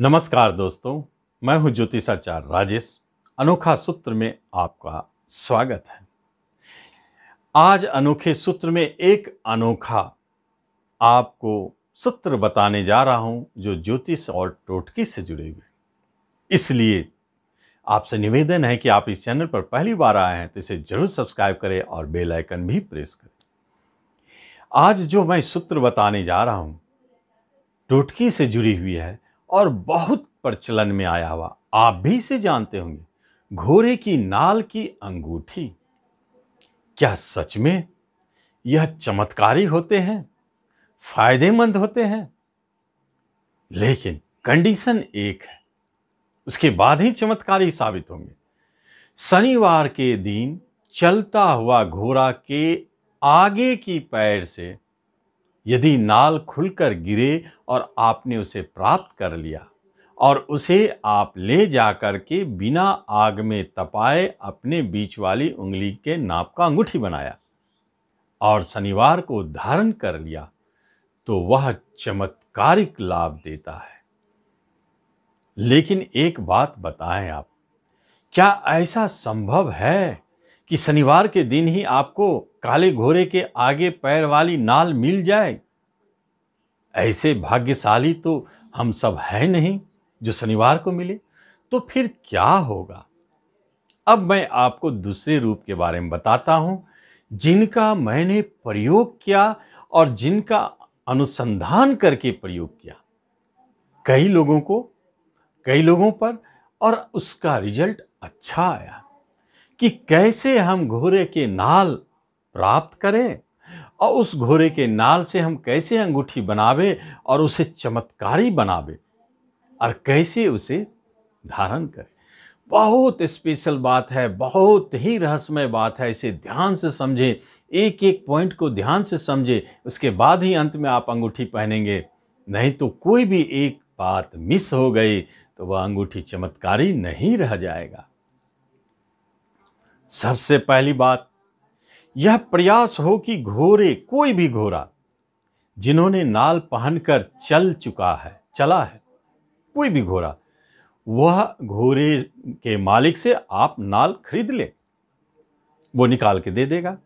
नमस्कार दोस्तों मैं हूं ज्योतिषाचार्य राजेश अनोखा सूत्र में आपका स्वागत है आज अनोखे सूत्र में एक अनोखा आपको सूत्र बताने जा रहा हूं जो ज्योतिष और टोटकी से जुड़े हुए इसलिए आपसे निवेदन है कि आप इस चैनल पर पहली बार आए हैं तो इसे जरूर सब्सक्राइब करें और बेल आइकन भी प्रेस करें आज जो मैं सूत्र बताने जा रहा हूं टोटकी से जुड़ी हुई है और बहुत प्रचलन में आया हुआ आप भी इसे जानते होंगे घोड़े की नाल की अंगूठी क्या सच में यह चमत्कारी होते हैं फायदेमंद होते हैं लेकिन कंडीशन एक है उसके बाद ही चमत्कारी साबित होंगे शनिवार के दिन चलता हुआ घोड़ा के आगे की पैर से यदि नाल खुलकर गिरे और आपने उसे प्राप्त कर लिया और उसे आप ले जाकर के बिना आग में तपाए अपने बीच वाली उंगली के नाप का अंगूठी बनाया और शनिवार को धारण कर लिया तो वह चमत्कारिक लाभ देता है लेकिन एक बात बताएं आप क्या ऐसा संभव है कि शनिवार के दिन ही आपको काले घोड़े के आगे पैर वाली नाल मिल जाए ऐसे भाग्यशाली तो हम सब हैं नहीं जो शनिवार को मिले तो फिर क्या होगा अब मैं आपको दूसरे रूप के बारे में बताता हूँ जिनका मैंने प्रयोग किया और जिनका अनुसंधान करके प्रयोग किया कई लोगों को कई लोगों पर और उसका रिजल्ट अच्छा आया कि कैसे हम घोड़े के नाल प्राप्त करें और उस घोड़े के नाल से हम कैसे अंगूठी बनावे और उसे चमत्कारी बनावे और कैसे उसे धारण करें बहुत स्पेशल बात है बहुत ही रहस्यमय बात है इसे ध्यान से समझें एक एक पॉइंट को ध्यान से समझें उसके बाद ही अंत में आप अंगूठी पहनेंगे नहीं तो कोई भी एक बात मिस हो गई तो वह अंगूठी चमत्कारी नहीं रह जाएगा सबसे पहली बात यह प्रयास हो कि घोरे कोई भी घोड़ा जिन्होंने नाल पहनकर चल चुका है चला है कोई भी घोड़ा वह घोड़े के मालिक से आप नाल खरीद ले वो निकाल के दे देगा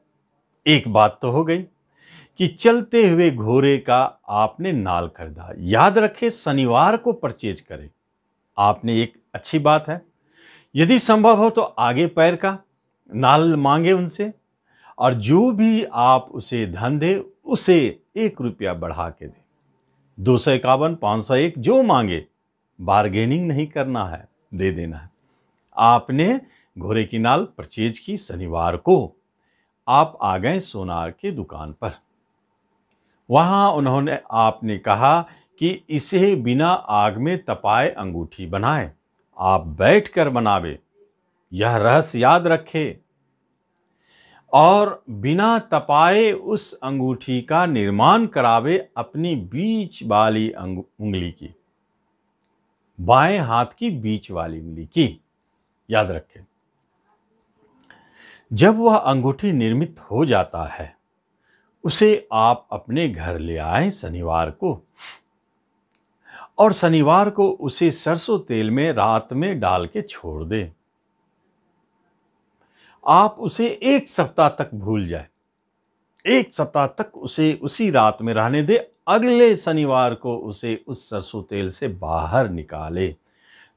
एक बात तो हो गई कि चलते हुए घोड़े का आपने नाल खरीदा याद रखें शनिवार को परचेज करें आपने एक अच्छी बात है यदि संभव हो तो आगे पैर का नाल मांगे उनसे और जो भी आप उसे धन दे उसे एक रुपया बढ़ा के दे दो सौ इक्यावन पाँच सौ एक जो मांगे बारगेनिंग नहीं करना है दे देना है आपने घोड़े की नाल परचेज की शनिवार को आप आ गए सोनार के दुकान पर वहाँ उन्होंने आपने कहा कि इसे बिना आग में तपाए अंगूठी बनाए आप बैठ कर बनावे यह रहस्य याद रखें और बिना तपाए उस अंगूठी का निर्माण करावे अपनी बीच वाली उंगली की बाएं हाथ की बीच वाली उंगली की याद रखें जब वह अंगूठी निर्मित हो जाता है उसे आप अपने घर ले आए शनिवार को और शनिवार को उसे सरसों तेल में रात में डाल के छोड़ दें आप उसे एक सप्ताह तक भूल जाए एक सप्ताह तक उसे उसी रात में रहने दे अगले शनिवार को उसे उस सरसों तेल से बाहर निकाले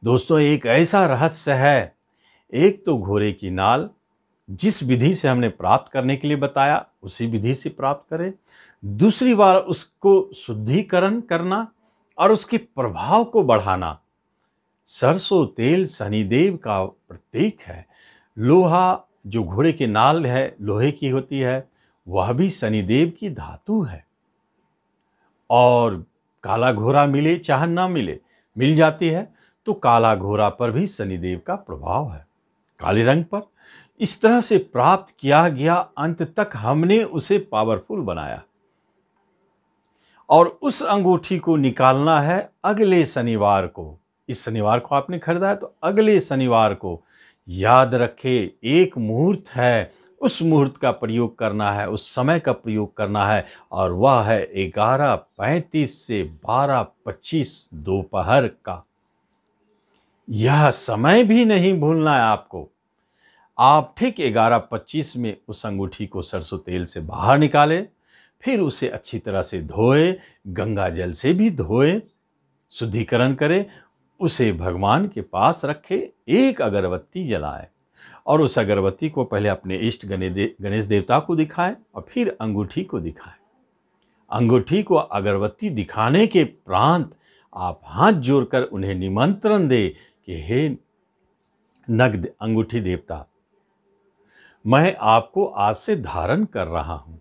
दोस्तों एक ऐसा रहस्य है एक तो घोड़े की नाल जिस विधि से हमने प्राप्त करने के लिए बताया उसी विधि से प्राप्त करें दूसरी बार उसको शुद्धिकरण करना और उसके प्रभाव को बढ़ाना सरसों तेल शनिदेव का प्रतीक है लोहा जो घोड़े की नाल है लोहे की होती है वह भी शनिदेव की धातु है और काला घोड़ा मिले चाहे ना मिले मिल जाती है तो काला घोड़ा पर भी शनिदेव का प्रभाव है काले रंग पर इस तरह से प्राप्त किया गया अंत तक हमने उसे पावरफुल बनाया और उस अंगूठी को निकालना है अगले शनिवार को इस शनिवार को आपने खरीदा है तो अगले शनिवार को याद रखे एक मुहूर्त है उस मुहूर्त का प्रयोग करना है उस समय का प्रयोग करना है और वह है ग्यारह पैंतीस से बारह पच्चीस दोपहर का यह समय भी नहीं भूलना है आपको आप ठीक ग्यारह पच्चीस में उस अंगूठी को सरसों तेल से बाहर निकालें फिर उसे अच्छी तरह से धोए गंगा जल से भी धोए शुद्धिकरण करें उसे भगवान के पास रखे एक अगरबत्ती जलाए और उस अगरबत्ती को पहले अपने इष्ट गणेश देवता को दिखाए और फिर अंगूठी को दिखाए अंगूठी को अगरबत्ती दिखाने के प्रांत आप हाथ जोड़कर उन्हें निमंत्रण दे कि हे नग अंगूठी देवता मैं आपको आज से धारण कर रहा हूं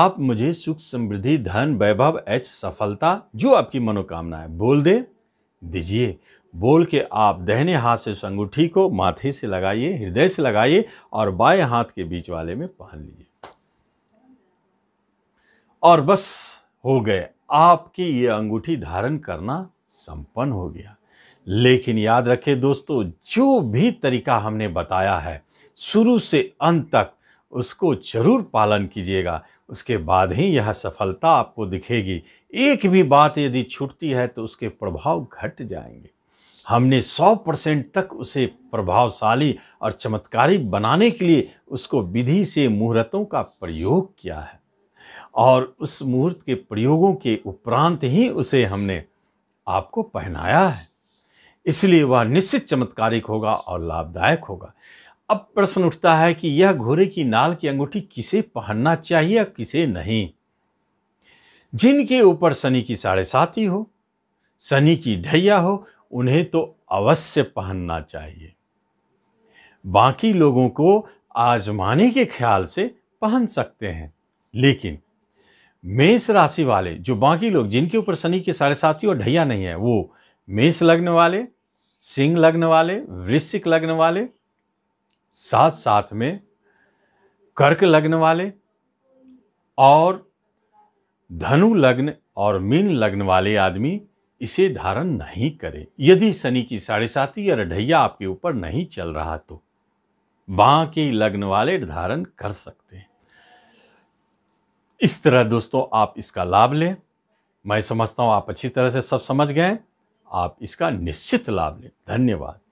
आप मुझे सुख समृद्धि धन वैभव ऐसी सफलता जो आपकी मनोकामना है बोल दे दीजिए बोल के आप दहने हाथ से संगूठी को माथे से लगाइए हृदय से लगाइए और बाएं हाथ के बीच वाले में पहन लीजिए और बस हो गए आपकी ये अंगूठी धारण करना संपन्न हो गया लेकिन याद रखें दोस्तों जो भी तरीका हमने बताया है शुरू से अंत तक उसको जरूर पालन कीजिएगा उसके बाद ही यह सफलता आपको दिखेगी एक भी बात यदि छूटती है तो उसके प्रभाव घट जाएंगे हमने 100 परसेंट तक उसे प्रभावशाली और चमत्कारी बनाने के लिए उसको विधि से मुहूर्तों का प्रयोग किया है और उस मुहूर्त के प्रयोगों के उपरांत ही उसे हमने आपको पहनाया है इसलिए वह निश्चित चमत्कारिक होगा और लाभदायक होगा अब प्रश्न उठता है कि यह घोड़े की नाल की अंगूठी किसे पहनना चाहिए या किसे नहीं जिनके ऊपर शनि की साढ़े साथी हो शनि की ढैया हो उन्हें तो अवश्य पहनना चाहिए बाकी लोगों को आजमाने के ख्याल से पहन सकते हैं लेकिन मेष राशि वाले जो बाकी लोग जिनके ऊपर शनि के साढ़े साथी और ढैया नहीं है वो मेष लग्न वाले सिंह लग्न वाले वृश्चिक लग्न वाले साथ साथ में कर्क लग्न वाले और धनु लग्न और मीन लग्न वाले आदमी इसे धारण नहीं करें यदि शनि की साढ़े साथी या रढैया आपके ऊपर नहीं चल रहा तो बाकी लग्न वाले धारण कर सकते हैं इस तरह दोस्तों आप इसका लाभ लें मैं समझता हूं आप अच्छी तरह से सब समझ गए आप इसका निश्चित लाभ लें धन्यवाद